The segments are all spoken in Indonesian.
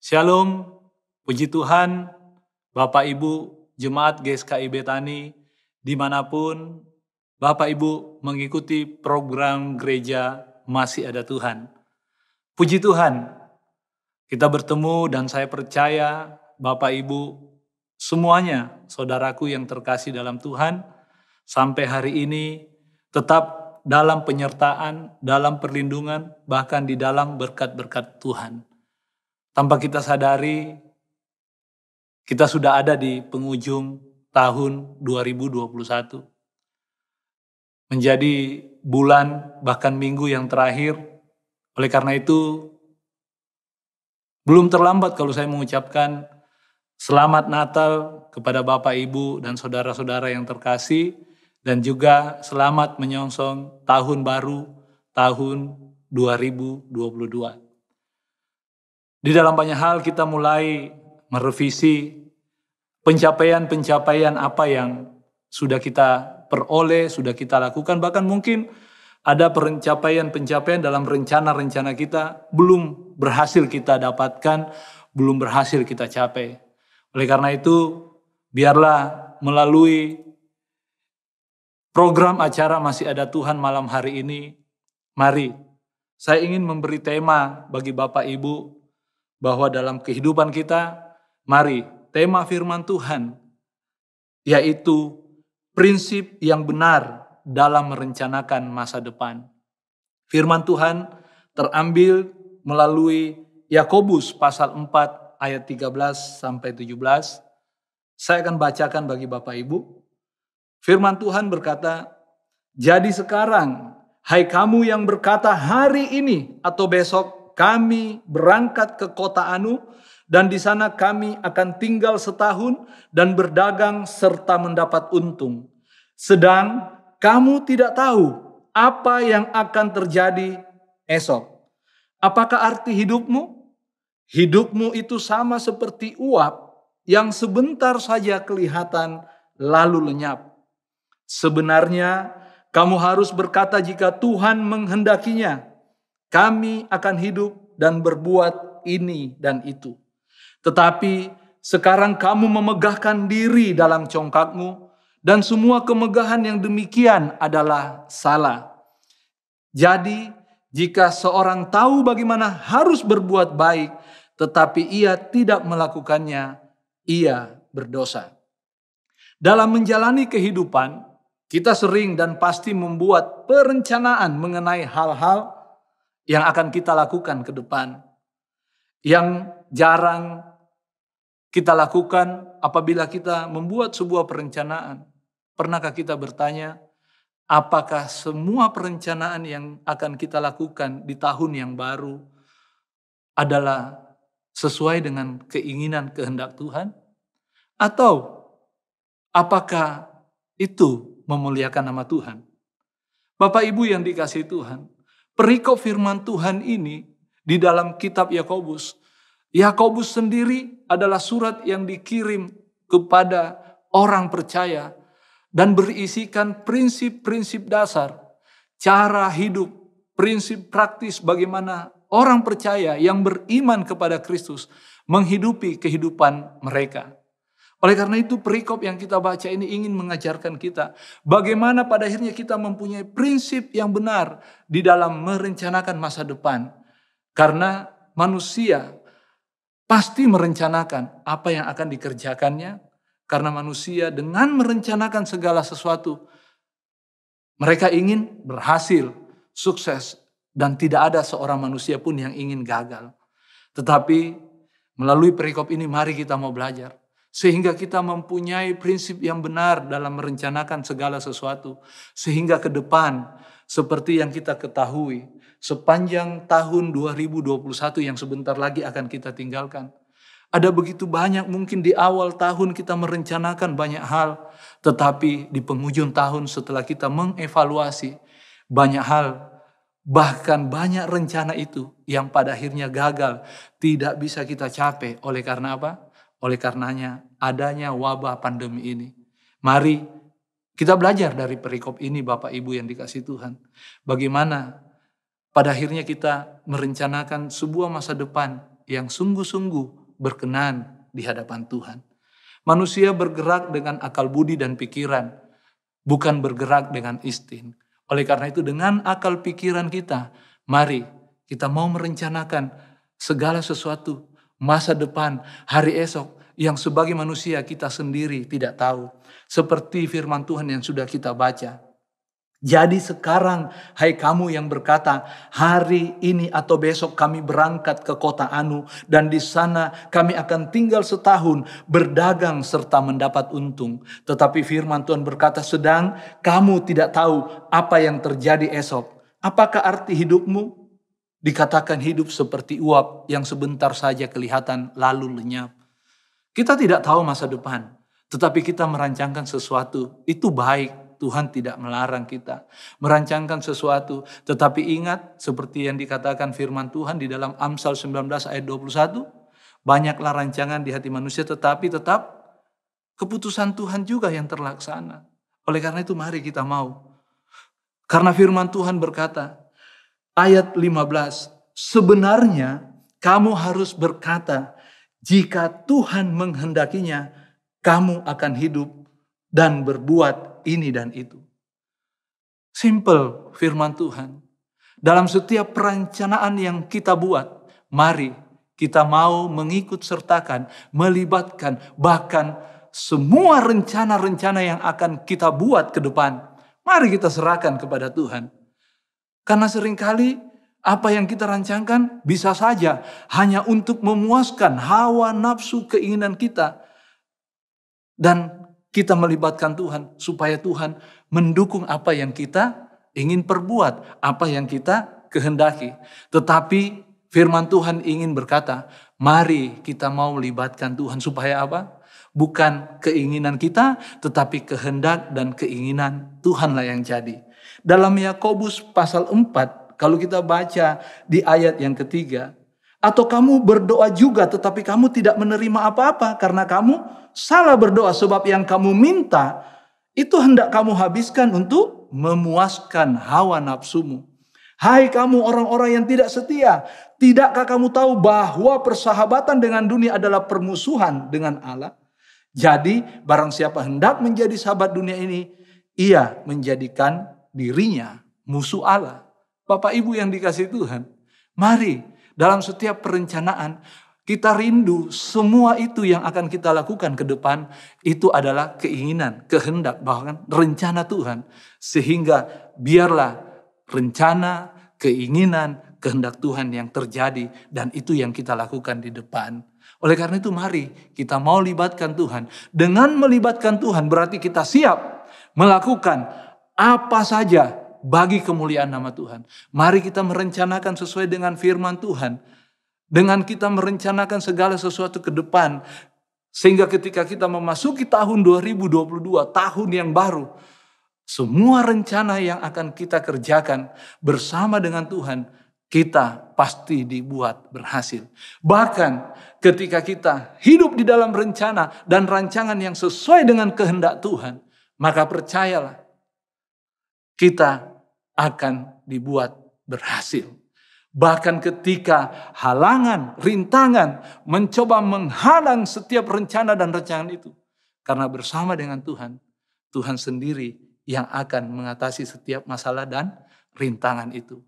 Shalom, puji Tuhan, Bapak Ibu, Jemaat GSKI Betani, dimanapun Bapak Ibu mengikuti program gereja Masih Ada Tuhan. Puji Tuhan, kita bertemu dan saya percaya Bapak Ibu semuanya, saudaraku yang terkasih dalam Tuhan, sampai hari ini tetap dalam penyertaan, dalam perlindungan, bahkan di dalam berkat-berkat Tuhan. Tanpa kita sadari, kita sudah ada di penghujung tahun 2021. Menjadi bulan bahkan minggu yang terakhir. Oleh karena itu, belum terlambat kalau saya mengucapkan selamat Natal kepada Bapak, Ibu, dan saudara-saudara yang terkasih, dan juga selamat menyongsong tahun baru tahun 2022. Di dalam banyak hal kita mulai merevisi pencapaian-pencapaian apa yang sudah kita peroleh, sudah kita lakukan, bahkan mungkin ada pencapaian-pencapaian dalam rencana-rencana kita belum berhasil kita dapatkan, belum berhasil kita capai. Oleh karena itu, biarlah melalui program acara masih ada Tuhan malam hari ini. Mari, saya ingin memberi tema bagi Bapak Ibu bahwa dalam kehidupan kita, mari tema firman Tuhan yaitu prinsip yang benar dalam merencanakan masa depan. Firman Tuhan terambil melalui Yakobus pasal 4 ayat 13 sampai 17. Saya akan bacakan bagi Bapak Ibu. Firman Tuhan berkata, "Jadi sekarang, hai kamu yang berkata hari ini atau besok kami berangkat ke kota Anu dan di sana kami akan tinggal setahun dan berdagang serta mendapat untung. Sedang kamu tidak tahu apa yang akan terjadi esok. Apakah arti hidupmu? Hidupmu itu sama seperti uap yang sebentar saja kelihatan lalu lenyap. Sebenarnya kamu harus berkata jika Tuhan menghendakinya, kami akan hidup dan berbuat ini dan itu. Tetapi sekarang kamu memegahkan diri dalam congkakmu, dan semua kemegahan yang demikian adalah salah. Jadi, jika seorang tahu bagaimana harus berbuat baik, tetapi ia tidak melakukannya, ia berdosa. Dalam menjalani kehidupan, kita sering dan pasti membuat perencanaan mengenai hal-hal yang akan kita lakukan ke depan, yang jarang kita lakukan apabila kita membuat sebuah perencanaan. Pernahkah kita bertanya, apakah semua perencanaan yang akan kita lakukan di tahun yang baru adalah sesuai dengan keinginan kehendak Tuhan? Atau apakah itu memuliakan nama Tuhan? Bapak Ibu yang dikasih Tuhan, perikop firman Tuhan ini di dalam kitab Yakobus. Yakobus sendiri adalah surat yang dikirim kepada orang percaya dan berisikan prinsip-prinsip dasar, cara hidup, prinsip praktis bagaimana orang percaya yang beriman kepada Kristus menghidupi kehidupan mereka. Oleh karena itu perikop yang kita baca ini ingin mengajarkan kita bagaimana pada akhirnya kita mempunyai prinsip yang benar di dalam merencanakan masa depan. Karena manusia pasti merencanakan apa yang akan dikerjakannya karena manusia dengan merencanakan segala sesuatu mereka ingin berhasil, sukses dan tidak ada seorang manusia pun yang ingin gagal. Tetapi melalui perikop ini mari kita mau belajar sehingga kita mempunyai prinsip yang benar dalam merencanakan segala sesuatu, sehingga ke depan, seperti yang kita ketahui, sepanjang tahun 2021 yang sebentar lagi akan kita tinggalkan. Ada begitu banyak mungkin di awal tahun kita merencanakan banyak hal, tetapi di penghujung tahun setelah kita mengevaluasi banyak hal, bahkan banyak rencana itu yang pada akhirnya gagal, tidak bisa kita capai oleh karena apa? Oleh karenanya adanya wabah pandemi ini, mari kita belajar dari perikop ini Bapak Ibu yang dikasih Tuhan. Bagaimana pada akhirnya kita merencanakan sebuah masa depan yang sungguh-sungguh berkenan di hadapan Tuhan. Manusia bergerak dengan akal budi dan pikiran, bukan bergerak dengan istin. Oleh karena itu dengan akal pikiran kita, mari kita mau merencanakan segala sesuatu masa depan, hari esok yang sebagai manusia kita sendiri tidak tahu. Seperti firman Tuhan yang sudah kita baca. Jadi sekarang hai kamu yang berkata hari ini atau besok kami berangkat ke kota Anu dan di sana kami akan tinggal setahun berdagang serta mendapat untung. Tetapi firman Tuhan berkata sedang kamu tidak tahu apa yang terjadi esok. Apakah arti hidupmu? Dikatakan hidup seperti uap yang sebentar saja kelihatan lalu lenyap. Kita tidak tahu masa depan, tetapi kita merancangkan sesuatu. Itu baik, Tuhan tidak melarang kita. Merancangkan sesuatu, tetapi ingat seperti yang dikatakan firman Tuhan di dalam Amsal 19 ayat 21, banyaklah rancangan di hati manusia tetapi tetap keputusan Tuhan juga yang terlaksana. Oleh karena itu mari kita mau. Karena firman Tuhan berkata, ayat 15. Sebenarnya kamu harus berkata, jika Tuhan menghendakinya, kamu akan hidup dan berbuat ini dan itu. Simple firman Tuhan. Dalam setiap perencanaan yang kita buat, mari kita mau mengikut sertakan, melibatkan, bahkan semua rencana-rencana yang akan kita buat ke depan. Mari kita serahkan kepada Tuhan. Karena seringkali apa yang kita rancangkan bisa saja hanya untuk memuaskan hawa nafsu keinginan kita. Dan kita melibatkan Tuhan supaya Tuhan mendukung apa yang kita ingin perbuat, apa yang kita kehendaki. Tetapi firman Tuhan ingin berkata, mari kita mau melibatkan Tuhan supaya apa? Bukan keinginan kita, tetapi kehendak dan keinginan Tuhanlah yang jadi. Dalam Yakobus pasal 4, kalau kita baca di ayat yang ketiga, atau kamu berdoa juga tetapi kamu tidak menerima apa-apa karena kamu salah berdoa sebab yang kamu minta itu hendak kamu habiskan untuk memuaskan hawa nafsumu. Hai kamu orang-orang yang tidak setia, tidakkah kamu tahu bahwa persahabatan dengan dunia adalah permusuhan dengan Allah? Jadi barang siapa hendak menjadi sahabat dunia ini, ia menjadikan dirinya musuh Allah. Bapak Ibu yang dikasih Tuhan, mari dalam setiap perencanaan kita rindu semua itu yang akan kita lakukan ke depan itu adalah keinginan, kehendak, bahkan rencana Tuhan. Sehingga biarlah rencana, keinginan, kehendak Tuhan yang terjadi dan itu yang kita lakukan di depan. Oleh karena itu mari kita mau libatkan Tuhan. Dengan melibatkan Tuhan berarti kita siap melakukan apa saja bagi kemuliaan nama Tuhan. Mari kita merencanakan sesuai dengan firman Tuhan. Dengan kita merencanakan segala sesuatu ke depan. Sehingga ketika kita memasuki tahun 2022, tahun yang baru. Semua rencana yang akan kita kerjakan bersama dengan Tuhan, kita pasti dibuat berhasil. Bahkan ketika kita hidup di dalam rencana dan rancangan yang sesuai dengan kehendak Tuhan, maka percayalah kita akan dibuat berhasil. Bahkan ketika halangan, rintangan mencoba menghalang setiap rencana dan rencana itu. Karena bersama dengan Tuhan, Tuhan sendiri yang akan mengatasi setiap masalah dan rintangan itu.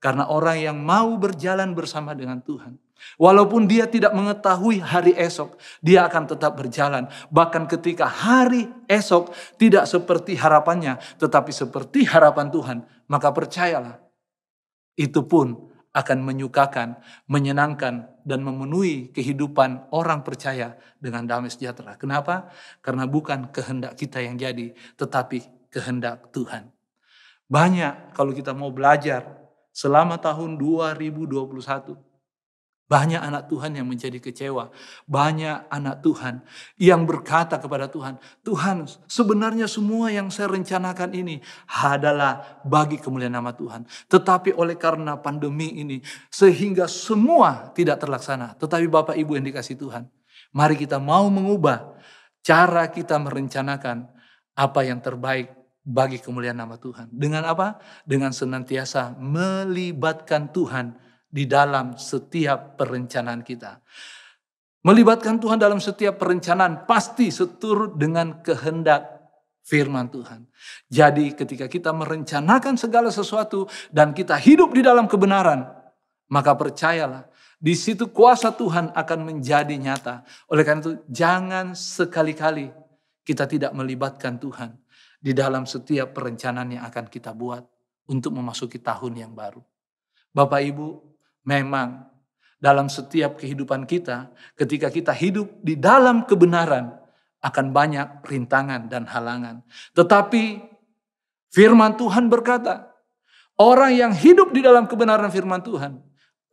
Karena orang yang mau berjalan bersama dengan Tuhan, Walaupun dia tidak mengetahui hari esok, dia akan tetap berjalan. Bahkan ketika hari esok tidak seperti harapannya, tetapi seperti harapan Tuhan, maka percayalah, itu pun akan menyukakan, menyenangkan, dan memenuhi kehidupan orang percaya dengan damai sejahtera. Kenapa? Karena bukan kehendak kita yang jadi, tetapi kehendak Tuhan. Banyak kalau kita mau belajar selama tahun 2021, banyak anak Tuhan yang menjadi kecewa. Banyak anak Tuhan yang berkata kepada Tuhan, Tuhan sebenarnya semua yang saya rencanakan ini adalah bagi kemuliaan nama Tuhan. Tetapi oleh karena pandemi ini, sehingga semua tidak terlaksana. Tetapi Bapak Ibu yang dikasih Tuhan, mari kita mau mengubah cara kita merencanakan apa yang terbaik bagi kemuliaan nama Tuhan. Dengan apa? Dengan senantiasa melibatkan Tuhan di dalam setiap perencanaan kita. Melibatkan Tuhan dalam setiap perencanaan pasti seturut dengan kehendak firman Tuhan. Jadi ketika kita merencanakan segala sesuatu dan kita hidup di dalam kebenaran, maka percayalah di situ kuasa Tuhan akan menjadi nyata. Oleh karena itu jangan sekali-kali kita tidak melibatkan Tuhan di dalam setiap perencanaan yang akan kita buat untuk memasuki tahun yang baru. Bapak Ibu, Memang dalam setiap kehidupan kita, ketika kita hidup di dalam kebenaran, akan banyak rintangan dan halangan. Tetapi firman Tuhan berkata, orang yang hidup di dalam kebenaran firman Tuhan,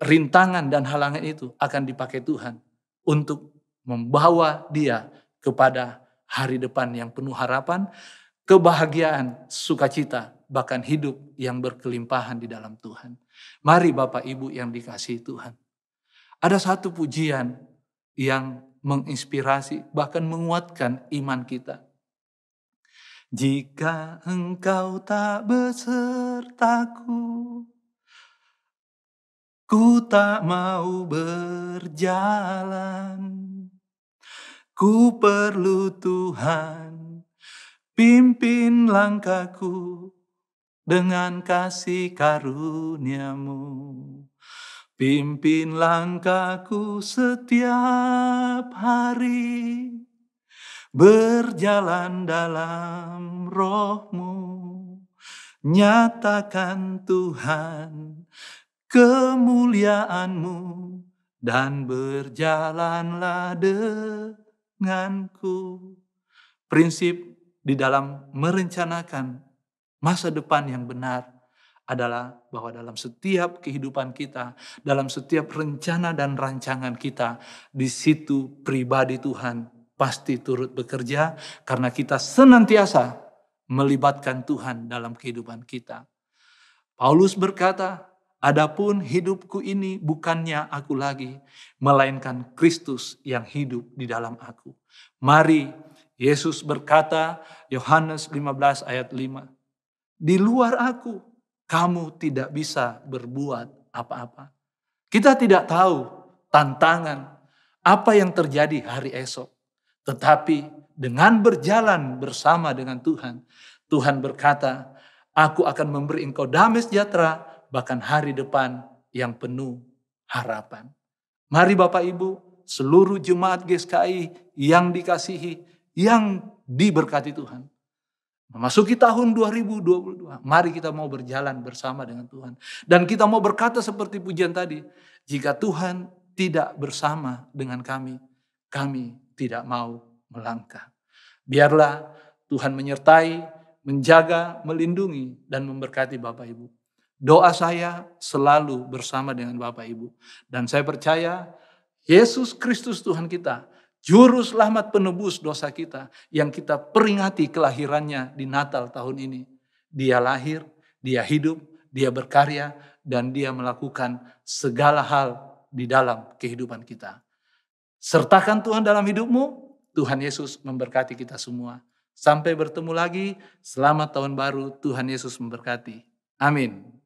rintangan dan halangan itu akan dipakai Tuhan untuk membawa dia kepada hari depan yang penuh harapan, kebahagiaan, sukacita, bahkan hidup yang berkelimpahan di dalam Tuhan. Mari Bapak Ibu yang dikasihi Tuhan. Ada satu pujian yang menginspirasi, bahkan menguatkan iman kita. Jika engkau tak besertaku, ku tak mau berjalan. Ku perlu Tuhan Pimpin langkahku dengan kasih karuniamu. Pimpin langkahku setiap hari, berjalan dalam rohmu. Nyatakan Tuhan kemuliaanmu dan berjalanlah denganku. Prinsip di dalam merencanakan masa depan yang benar adalah bahwa dalam setiap kehidupan kita, dalam setiap rencana dan rancangan kita, di situ pribadi Tuhan pasti turut bekerja karena kita senantiasa melibatkan Tuhan dalam kehidupan kita. Paulus berkata, Adapun hidupku ini bukannya aku lagi, melainkan Kristus yang hidup di dalam aku. Mari Yesus berkata, Yohanes 15 ayat 5, di luar aku kamu tidak bisa berbuat apa-apa. Kita tidak tahu tantangan apa yang terjadi hari esok. Tetapi dengan berjalan bersama dengan Tuhan, Tuhan berkata, aku akan memberi engkau damai sejahtera bahkan hari depan yang penuh harapan. Mari Bapak Ibu, seluruh jemaat GSKI yang dikasihi, yang diberkati Tuhan. Memasuki tahun 2022, mari kita mau berjalan bersama dengan Tuhan. Dan kita mau berkata seperti pujian tadi, jika Tuhan tidak bersama dengan kami, kami tidak mau melangkah. Biarlah Tuhan menyertai, menjaga, melindungi, dan memberkati Bapak Ibu. Doa saya selalu bersama dengan Bapak Ibu. Dan saya percaya Yesus Kristus Tuhan kita Juru selamat penebus dosa kita yang kita peringati kelahirannya di Natal tahun ini. Dia lahir, dia hidup, dia berkarya, dan dia melakukan segala hal di dalam kehidupan kita. Sertakan Tuhan dalam hidupmu, Tuhan Yesus memberkati kita semua. Sampai bertemu lagi, selamat tahun baru, Tuhan Yesus memberkati. Amin.